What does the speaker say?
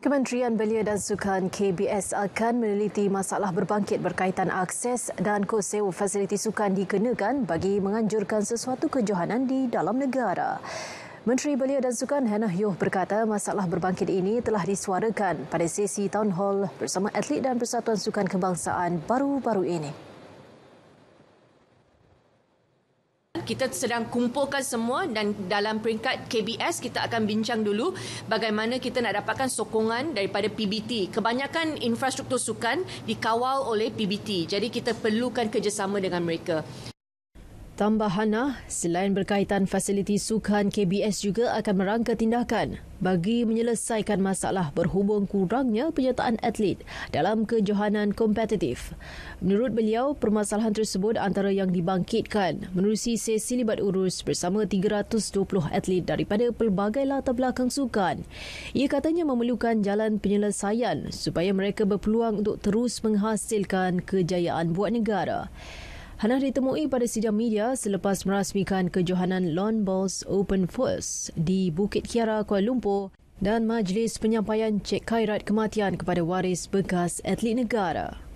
Kementerian Belia dan Sukan KBS akan meneliti masalah berbangkit berkaitan akses dan kos sewa fasiliti sukan dikenakan bagi menganjurkan sesuatu kejohanan di dalam negara. Menteri Belia dan Sukan Hannah Yoh berkata masalah berbangkit ini telah disuarakan pada sesi town hall bersama atlet dan Persatuan Sukan Kebangsaan baru-baru ini. kita sedang kumpulkan semua dan dalam peringkat KBS kita akan bincang dulu bagaimana kita nak dapatkan sokongan daripada PBT. Kebanyakan infrastruktur sukan dikawal oleh PBT. Jadi kita perlukan kerjasama dengan mereka tambahan selain berkaitan fasiliti sukan KBS juga akan merangka tindakan bagi menyelesaikan masalah berhubung kurangnya penyertaan atlet dalam kejohanan kompetitif. Menurut beliau, permasalahan tersebut antara yang dibangkitkan menerusi sesi libat urus bersama 320 atlet daripada pelbagai latar belakang sukan. Ia katanya memerlukan jalan penyelesaian supaya mereka berpeluang untuk terus menghasilkan kejayaan buat negara. Hanah ditemui pada sidang media selepas merasmikan kejohanan Lawn Balls Open Force di Bukit Kiara, Kuala Lumpur dan majlis penyampaian cek kairat kematian kepada waris bekas atlet negara.